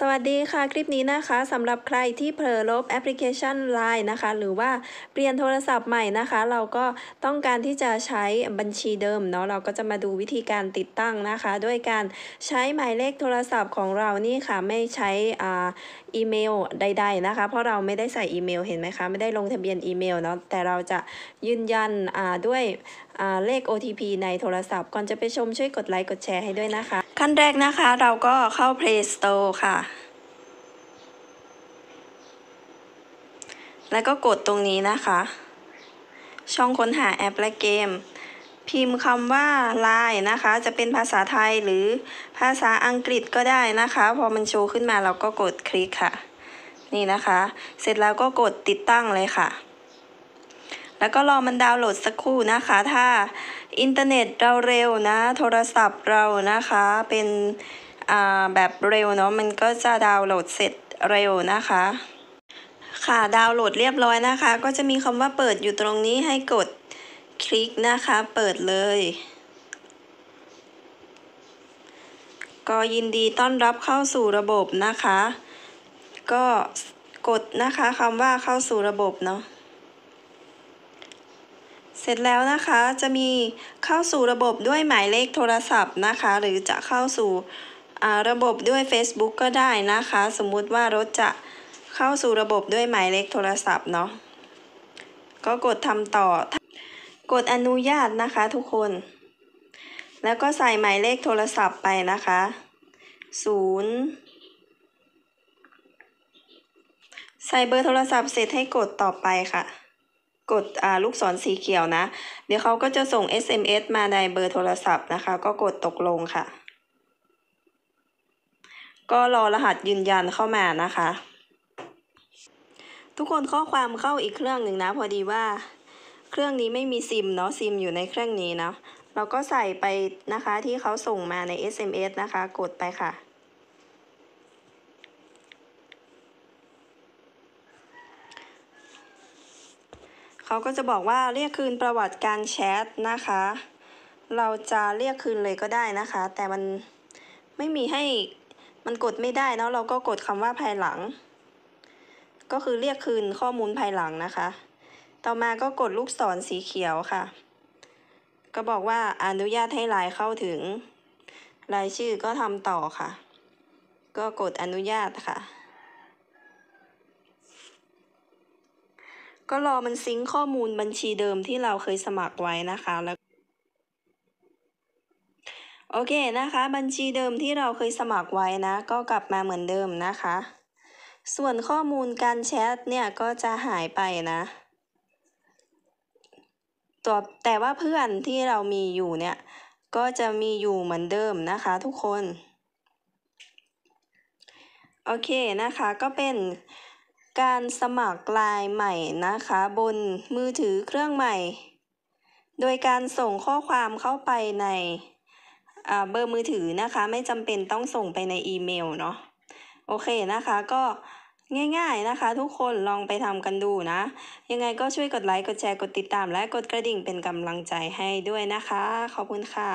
สวัสดีค่ะคลิปนี้นะคะสำหรับใครที่เผลอลบแอปพลิเคชัน Line นะคะหรือว่าเปลี่ยนโทรศัพท์ใหม่นะคะ เราก็ต้องการที่จะใช้บัญชีเดิมเนาะเราก็จะมาดูวิธีการติดตั้งนะคะด้วยการใช้หมายเลขโทรศัพท์ของเรานี่ค่ะไม่ใช้อ่าอีเมลใดๆนะคะเพราะเราไม่ได้ใส่อีเมลเห็นไหมคะไม่ได้ลงทะเบียนอีเมลเนาะแต่เราจะยืนยันอ่าด้วยเลข OTP ในโทรศัพท์ก่อนจะไปชมช่วยกดไลค์กดแชร์ให้ด้วยนะคะขั้นแรกนะคะเราก็เข้า Play Store ค่ะ แล้วก็กดตรงนี้นะคะ ช่องค้นหาแอปและเกม พิมพ์คำว่า Line นะคะ จะเป็นภาษาไทยหรือภาษาอังกฤษก็ได้นะคะ พอมันโชว์ขึ้นมาเราก็กดคลิกค่ะ นี่นะคะ เสร็จแล้วก็กดติดตั้งเลยค่ะแล้วก็รอมันดาวน์โหลดสักครู่นะคะ ถ้าอินเทอร์เน็ตเราเร็วนะโทรศัพท์เรานะคะ เป็นแบบเร็วเนาะมันก็จะดาวน์โหลดเสร็จเร็วนะคะ ค่ะดาวน์โหลดเรียบร้อยนะคะ ก็จะมีคำว่าเปิดอยู่ตรงนี้ให้กดคลิกนะคะเปิดเลย ก็ยินดีต้อนรับเข้าสู่ระบบนะคะ ก็กดนะคะคำว่าเข้าสู่ระบบเนาะเสร็จแล้วนะคะ จะมีเข้าสู่ระบบด้วยหมายเลขโทรศัพท์นะคะ หรือจะเข้าสู่ระบบด้วย Facebook ก็ได้นะคะ สมมุติว่ารถจะเข้าสู่ระบบด้วยหมายเลขโทรศัพท์เนาะก็กดทำต่อกดอนุญาตนะคะทุกคน แล้วก็ใส่หมายเลขโทรศัพท์ไปนะคะศูนย์ใส่เบอร์โทรศัพท์ เสร็จให้กดต่อไปค่ะกดลูกศรสีเขียวนะ เดี๋ยวเขาก็จะส่ง SMS มาในเบอร์โทรศัพท์นะคะ ก็กดตกลงค่ะ ก็รอ รหัสยืนยันเข้ามานะคะ ทุกคนข้อความเข้าอีกเครื่องหนึ่งนะพอดีว่า เครื่องนี้ไม่มีซิมเนาะซิมอยู่ในเครื่องนี้เนาะเราก็ใส่ไปนะคะที่เขาส่งมาใน SMS นะคะ กดไปค่ะเขาก็จะบอกว่าเรียกคืนประวัติการแชทนะคะ เราจะเรียกคืนเลยก็ได้นะคะ แต่มันไม่มีให้มันกดไม่ได้แน้ะเราก็กดคำว่าภายหลัง ก็คือเรียกคืนข้อมูลภายหลังนะคะ ต่อมาก็กดลูกศรสีเขียวค่ะ ก็บอกว่าอนุญาตให้รายเข้าถึง รายชื่อก็ทำต่อค่ะ ก็กดอนุญาตค่ะก็รอมันซิงข้อมูลบัญชีเดิมที่เราเคยสมัครไว้นะคะแล้วโอเคนะคะ บัญชีเดิมที่เราเคยสมัครไว้นะ ก็กลับมาเหมือนเดิมนะคะส่วนข้อมูลการแชทเนี่ยก็จะหายไปนะตัวแต่ว่าเพื่อนที่เรามีอยู่เนี่ยก็จะมีอยู่เหมือนเดิมนะคะ ทุกคนโอเคนะคะก็เป็นการสมัครลายใหม่นะคะ บนมือถือเครื่องใหม่ โดยการส่งข้อความเข้าไปในเบอร์มือถือนะคะ ไม่จำเป็นต้องส่งไปในอีเมลเนาะโอเคนะคะ ก็ง่ายๆนะคะทุกคนลองไปทำกันดูนะ ยังไงก็ช่วยกดไลค์กดแชร์กดติดตามและกดกระดิ่งเป็นกำลังใจให้ด้วยนะคะ ขอบคุณค่ะ